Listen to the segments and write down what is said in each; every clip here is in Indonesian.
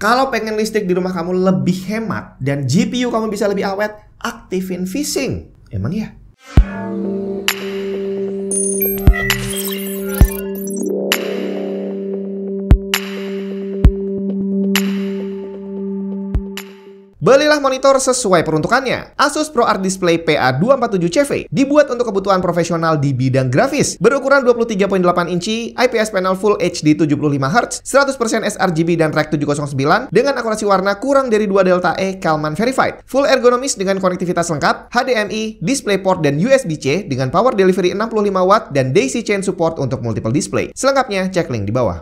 Kalau pengen listrik di rumah kamu lebih hemat dan GPU kamu bisa lebih awet, aktifin phishing. Emang ya? Belilah monitor sesuai peruntukannya. Asus ProArt Display PA247CV dibuat untuk kebutuhan profesional di bidang grafis. Berukuran 23.8 inci, IPS panel Full HD 75Hz, 100% sRGB dan Rec 709 dengan akurasi warna kurang dari 2 delta E Kalman Verified. Full ergonomis dengan konektivitas lengkap, HDMI, DisplayPort dan USB-C dengan power delivery 65 w dan daisy chain support untuk multiple display. Selengkapnya cek link di bawah.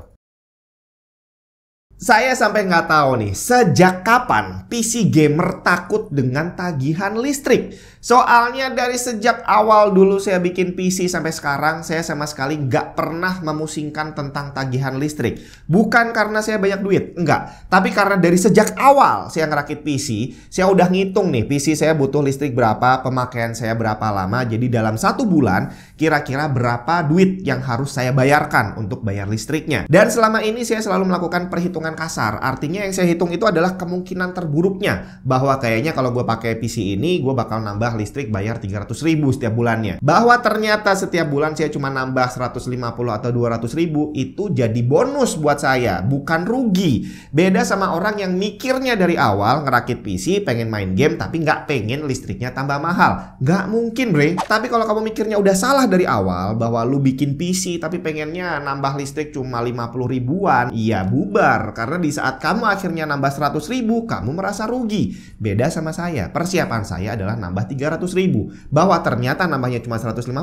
Saya sampai nggak tahu nih, sejak kapan PC gamer takut dengan tagihan listrik? Soalnya dari sejak awal dulu saya bikin PC sampai sekarang, saya sama sekali nggak pernah memusingkan tentang tagihan listrik. Bukan karena saya banyak duit, enggak. Tapi karena dari sejak awal saya ngerakit PC, saya udah ngitung nih PC saya butuh listrik berapa, pemakaian saya berapa lama. Jadi dalam satu bulan, kira-kira berapa duit yang harus saya bayarkan untuk bayar listriknya. Dan selama ini saya selalu melakukan perhitungan kasar. Artinya yang saya hitung itu adalah kemungkinan terburuknya. Bahwa kayaknya kalau gue pakai PC ini, gue bakal nambah nambah listrik bayar 300 ribu setiap bulannya. Bahwa ternyata setiap bulan saya cuma nambah 150 atau 200 ribu itu jadi bonus buat saya, bukan rugi. Beda sama orang yang mikirnya dari awal ngerakit PC, pengen main game tapi nggak pengen listriknya tambah mahal. Nggak mungkin bre. Tapi kalau kamu mikirnya udah salah dari awal bahwa lu bikin PC tapi pengennya nambah listrik cuma 50 ribuan, iya bubar. Karena di saat kamu akhirnya nambah 100 ribu, kamu merasa rugi. Beda sama saya, persiapan saya adalah nambah 300 ribu. Bahwa ternyata nambahnya cuma 150,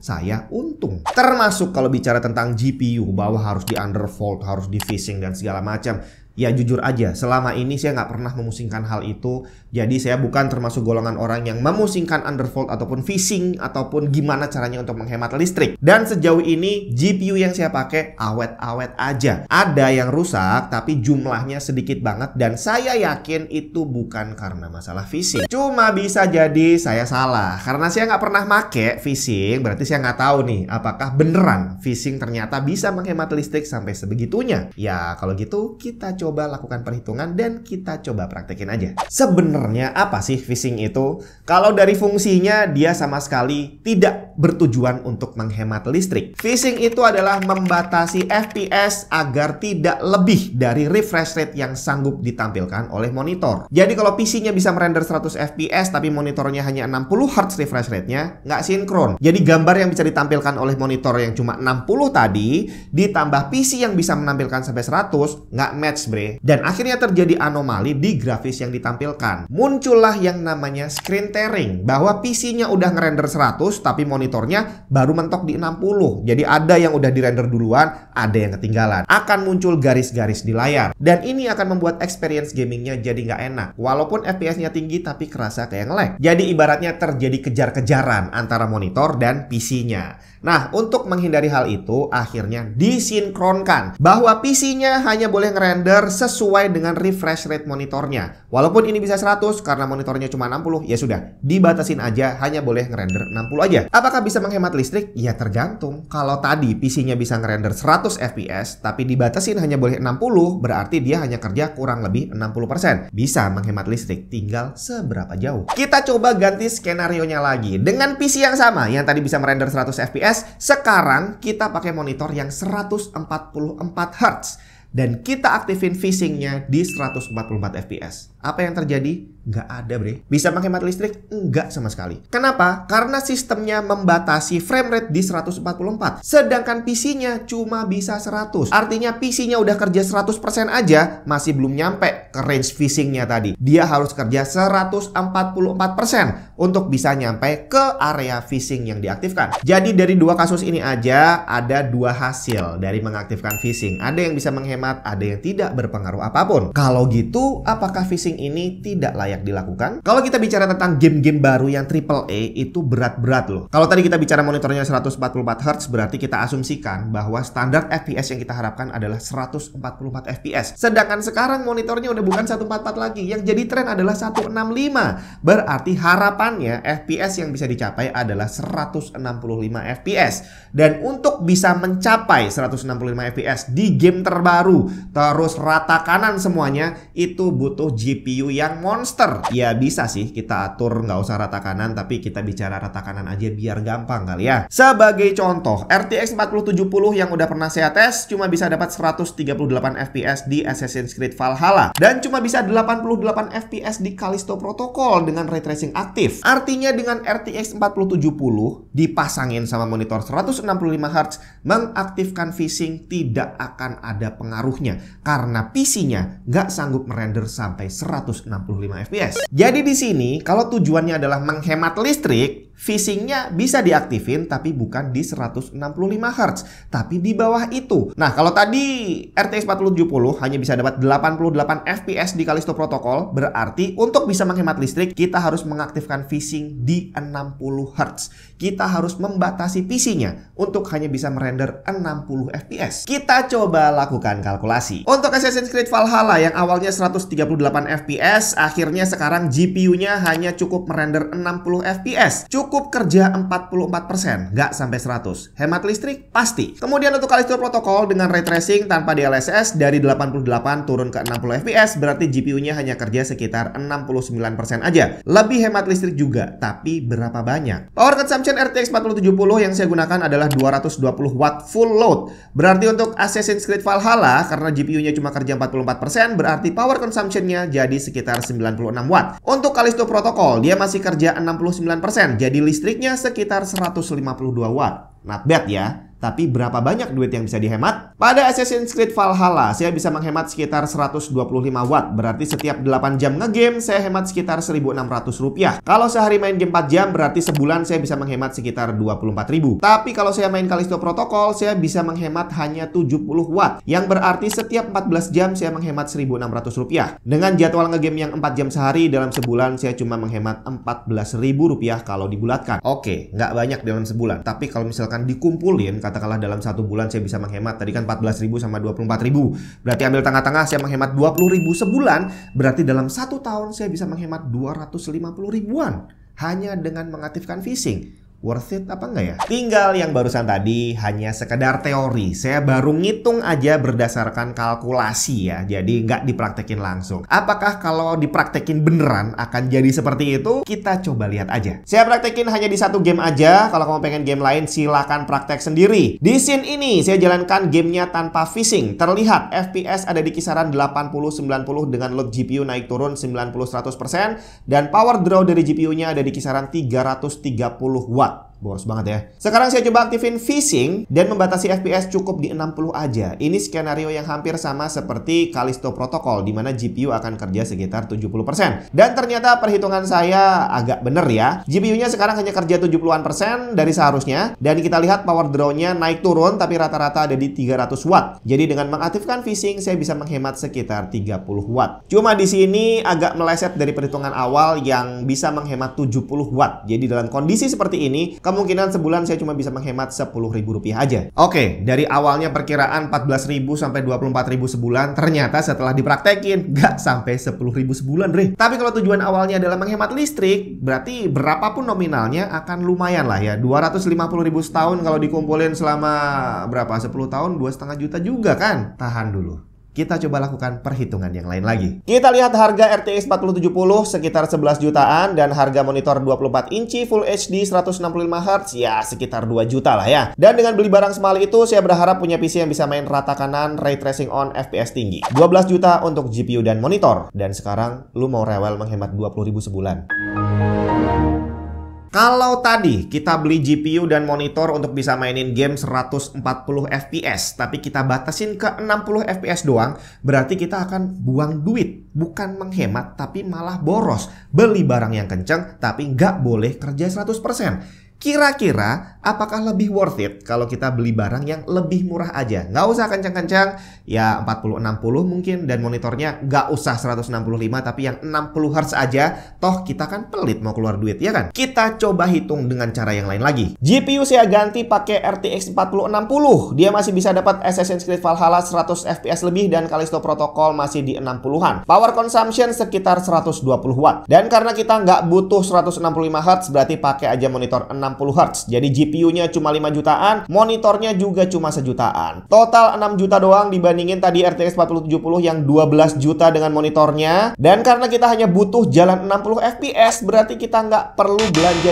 saya untung. Termasuk kalau bicara tentang GPU, bahwa harus di undervolt, harus di phasing dan segala macam ya jujur aja, selama ini saya nggak pernah memusingkan hal itu. Jadi saya bukan termasuk golongan orang yang memusingkan undervolt ataupun phishing ataupun gimana caranya untuk menghemat listrik. Dan sejauh ini GPU yang saya pakai awet-awet aja. Ada yang rusak tapi jumlahnya sedikit banget dan saya yakin itu bukan karena masalah phishing. Cuma bisa jadi saya salah karena saya nggak pernah make phishing berarti saya nggak tahu nih apakah beneran phishing ternyata bisa menghemat listrik sampai sebegitunya. Ya kalau gitu kita coba coba lakukan perhitungan dan kita coba praktekin aja. Sebenarnya apa sih phishing itu? Kalau dari fungsinya dia sama sekali tidak bertujuan untuk menghemat listrik. Phishing itu adalah membatasi FPS agar tidak lebih dari refresh rate yang sanggup ditampilkan oleh monitor. Jadi kalau PC-nya bisa merender 100 FPS tapi monitornya hanya 60 Hz refresh rate-nya, nggak sinkron. Jadi gambar yang bisa ditampilkan oleh monitor yang cuma 60 tadi ditambah PC yang bisa menampilkan sampai 100 nggak match dan akhirnya terjadi anomali di grafis yang ditampilkan. Muncullah yang namanya screen tearing bahwa PC-nya udah ngerender 100 tapi monitornya baru mentok di 60. Jadi ada yang udah dirender duluan, ada yang ketinggalan. Akan muncul garis-garis di layar dan ini akan membuat experience gamingnya jadi nggak enak. Walaupun FPS-nya tinggi tapi kerasa kayak ngelag. Jadi ibaratnya terjadi kejar-kejaran antara monitor dan PC-nya. Nah, untuk menghindari hal itu akhirnya disinkronkan bahwa PC-nya hanya boleh ngerender render sesuai dengan refresh rate monitornya. Walaupun ini bisa 100 karena monitornya cuma 60, ya sudah, dibatasin aja hanya boleh ngerender 60 aja. Apakah bisa menghemat listrik? Ya tergantung. Kalau tadi PC-nya bisa ngerender 100 FPS tapi dibatasin hanya boleh 60, berarti dia hanya kerja kurang lebih 60%. Bisa menghemat listrik tinggal seberapa jauh. Kita coba ganti skenario-nya lagi. Dengan PC yang sama yang tadi bisa merender 100 FPS, sekarang kita pakai monitor yang 144 Hz dan kita aktifin phishingnya di 144 fps. Apa yang terjadi? Nggak ada bre. Bisa pakai mati listrik? Nggak sama sekali. Kenapa? Karena sistemnya membatasi frame rate di 144. Sedangkan PC-nya cuma bisa 100. Artinya PC-nya udah kerja 100% aja, masih belum nyampe ke range fishing nya tadi. Dia harus kerja 144% untuk bisa nyampe ke area fishing yang diaktifkan. Jadi dari dua kasus ini aja, ada dua hasil dari mengaktifkan fishing. Ada yang bisa menghemat, ada yang tidak berpengaruh apapun. Kalau gitu, apakah phishing ini tidak layak dilakukan. Kalau kita bicara tentang game-game baru yang triple A itu berat-berat loh. Kalau tadi kita bicara monitornya 144 Hz berarti kita asumsikan bahwa standar FPS yang kita harapkan adalah 144 FPS. Sedangkan sekarang monitornya udah bukan 144 lagi, yang jadi tren adalah 165. Berarti harapannya FPS yang bisa dicapai adalah 165 FPS. Dan untuk bisa mencapai 165 FPS di game terbaru terus rata kanan semuanya itu butuh GPU GPU yang monster. Ya bisa sih kita atur nggak usah rata kanan tapi kita bicara rata kanan aja biar gampang kali ya. Sebagai contoh, RTX 4070 yang udah pernah saya tes cuma bisa dapat 138 FPS di Assassin's Creed Valhalla dan cuma bisa 88 FPS di Callisto Protocol dengan ray tracing aktif. Artinya dengan RTX 4070 dipasangin sama monitor 165 Hz mengaktifkan vsync tidak akan ada pengaruhnya karena PC-nya nggak sanggup merender sampai 165 fps. Jadi di sini kalau tujuannya adalah menghemat listrik, Fishingnya bisa diaktifin tapi bukan di 165 Hz, tapi di bawah itu. Nah, kalau tadi RTX 4070 hanya bisa dapat 88 FPS di Kalisto Protocol, berarti untuk bisa menghemat listrik, kita harus mengaktifkan fishing di 60 Hz. Kita harus membatasi PC-nya untuk hanya bisa merender 60 FPS. Kita coba lakukan kalkulasi. Untuk Assassin's Creed Valhalla yang awalnya 138 FPS, akhirnya sekarang GPU-nya hanya cukup merender 60 FPS. Cukup cukup kerja 44%, nggak sampai 100. Hemat listrik pasti. Kemudian untuk kalisto Protocol dengan ray tracing tanpa DLSS dari 88 turun ke 60 fps, berarti GPU-nya hanya kerja sekitar 69% aja. Lebih hemat listrik juga, tapi berapa banyak? Power consumption RTX 4070 yang saya gunakan adalah 220 watt full load. Berarti untuk Assassin's Creed Valhalla karena GPU-nya cuma kerja 44%, berarti power consumption-nya jadi sekitar 96 watt. Untuk kalisto Protocol, dia masih kerja 69%, jadi listriknya sekitar 152 watt. Not bad ya. Tapi berapa banyak duit yang bisa dihemat? Pada Assassin's Creed Valhalla, saya bisa menghemat sekitar 125 watt. Berarti setiap 8 jam ngegame, saya hemat sekitar 1.600 rupiah. Kalau sehari main game 4 jam, berarti sebulan saya bisa menghemat sekitar 24.000. Tapi kalau saya main Callisto Protocol, saya bisa menghemat hanya 70 watt. Yang berarti setiap 14 jam, saya menghemat 1.600 rupiah. Dengan jadwal ngegame yang 4 jam sehari, dalam sebulan saya cuma menghemat 14.000 rupiah kalau dibulatkan. Oke, nggak banyak dalam sebulan. Tapi kalau misalkan dikumpulin, katakanlah dalam satu bulan saya bisa menghemat tadi kan 14.000 sama 24.000 berarti ambil tengah-tengah saya menghemat 20.000 sebulan berarti dalam satu tahun saya bisa menghemat 250 ribuan hanya dengan mengaktifkan phishing worth it apa enggak ya? Tinggal yang barusan tadi hanya sekedar teori. Saya baru ngitung aja berdasarkan kalkulasi ya. Jadi nggak dipraktekin langsung. Apakah kalau dipraktekin beneran akan jadi seperti itu? Kita coba lihat aja. Saya praktekin hanya di satu game aja. Kalau kamu pengen game lain silahkan praktek sendiri. Di scene ini saya jalankan gamenya tanpa phishing. Terlihat FPS ada di kisaran 80-90 dengan load GPU naik turun 90-100% dan power draw dari GPU-nya ada di kisaran 330 watt boros banget ya. Sekarang saya coba aktifin phishing dan membatasi FPS cukup di 60 aja. Ini skenario yang hampir sama seperti Callisto Protocol di mana GPU akan kerja sekitar 70%. Dan ternyata perhitungan saya agak bener ya. GPU-nya sekarang hanya kerja 70-an persen dari seharusnya dan kita lihat power draw-nya naik turun tapi rata-rata ada di 300 watt. Jadi dengan mengaktifkan phishing saya bisa menghemat sekitar 30 watt. Cuma di sini agak meleset dari perhitungan awal yang bisa menghemat 70 watt. Jadi dalam kondisi seperti ini kemungkinan sebulan saya cuma bisa menghemat rp rupiah aja. Oke, dari awalnya perkiraan 14.000 sampai 24.000 sebulan, ternyata setelah dipraktekin nggak sampai 10.000 sebulan, deh. Tapi kalau tujuan awalnya adalah menghemat listrik, berarti berapapun nominalnya akan lumayan lah ya. 250.000 setahun kalau dikumpulin selama berapa? 10 tahun, 2,5 juta juga kan? Tahan dulu. Kita coba lakukan perhitungan yang lain lagi. Kita lihat harga RTX 4070 sekitar 11 jutaan dan harga monitor 24 inci Full HD 165Hz ya sekitar 2 juta lah ya. Dan dengan beli barang semali itu saya berharap punya PC yang bisa main rata kanan, ray tracing on, FPS tinggi. 12 juta untuk GPU dan monitor. Dan sekarang lu mau rewel menghemat 20 ribu sebulan. Kalau tadi kita beli GPU dan monitor untuk bisa mainin game 140 FPS, tapi kita batasin ke 60 FPS doang, berarti kita akan buang duit. Bukan menghemat, tapi malah boros. Beli barang yang kenceng, tapi nggak boleh kerja 100%. Kira-kira apakah lebih worth it kalau kita beli barang yang lebih murah aja? Nggak usah kencang-kencang, ya 40-60 mungkin dan monitornya nggak usah 165 tapi yang 60 Hz aja, toh kita kan pelit mau keluar duit, ya kan? Kita coba hitung dengan cara yang lain lagi. GPU saya ganti pakai RTX 4060, dia masih bisa dapat Assassin's Creed Valhalla 100 FPS lebih dan Kalisto Protocol masih di 60-an. Power consumption sekitar 120 Watt. Dan karena kita nggak butuh 165 Hz, berarti pakai aja monitor 60 60 Hz. Jadi GPU-nya cuma 5 jutaan, monitornya juga cuma sejutaan. Total 6 juta doang dibandingin tadi RTX 4070 yang 12 juta dengan monitornya. Dan karena kita hanya butuh jalan 60 FPS, berarti kita nggak perlu belanja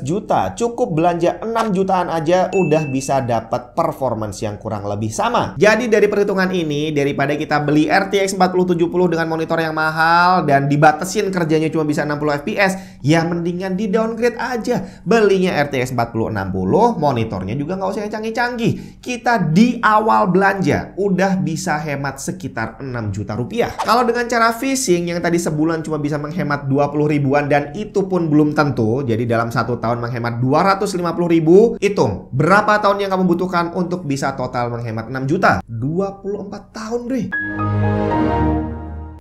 12 juta. Cukup belanja 6 jutaan aja udah bisa dapat performance yang kurang lebih sama. Jadi dari perhitungan ini, daripada kita beli RTX 4070 dengan monitor yang mahal dan dibatasin kerjanya cuma bisa 60 FPS, ya mendingan di downgrade aja. Belinya RTX 4060, monitornya juga nggak usah yang canggih-canggih. Kita di awal belanja udah bisa hemat sekitar 6 juta rupiah. Kalau dengan cara fishing yang tadi sebulan cuma bisa menghemat 20 ribuan dan itu pun belum tentu, jadi dalam satu tahun menghemat 250 ribu, hitung berapa tahun yang kamu butuhkan untuk bisa total menghemat 6 juta? 24 tahun deh.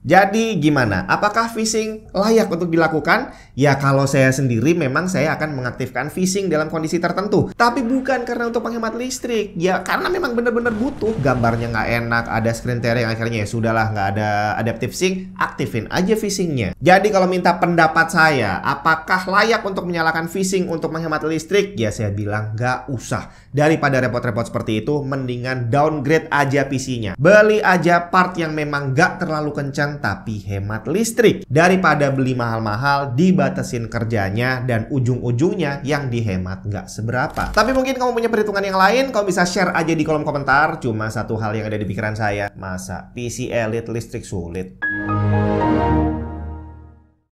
Jadi gimana? Apakah phishing layak untuk dilakukan? Ya kalau saya sendiri memang saya akan mengaktifkan phishing dalam kondisi tertentu. Tapi bukan karena untuk penghemat listrik. Ya karena memang benar-benar butuh. Gambarnya nggak enak, ada screen tear yang akhirnya ya sudahlah nggak ada adaptive sync, aktifin aja phishingnya. Jadi kalau minta pendapat saya, apakah layak untuk menyalakan phishing untuk menghemat listrik? Ya saya bilang nggak usah. Daripada repot-repot seperti itu, mendingan downgrade aja PC-nya. Beli aja part yang memang gak terlalu kencang tapi hemat listrik. Daripada beli mahal-mahal, dibatasin kerjanya, dan ujung-ujungnya yang dihemat gak seberapa. Tapi mungkin kamu punya perhitungan yang lain, kamu bisa share aja di kolom komentar. Cuma satu hal yang ada di pikiran saya, masa PC Elite listrik sulit?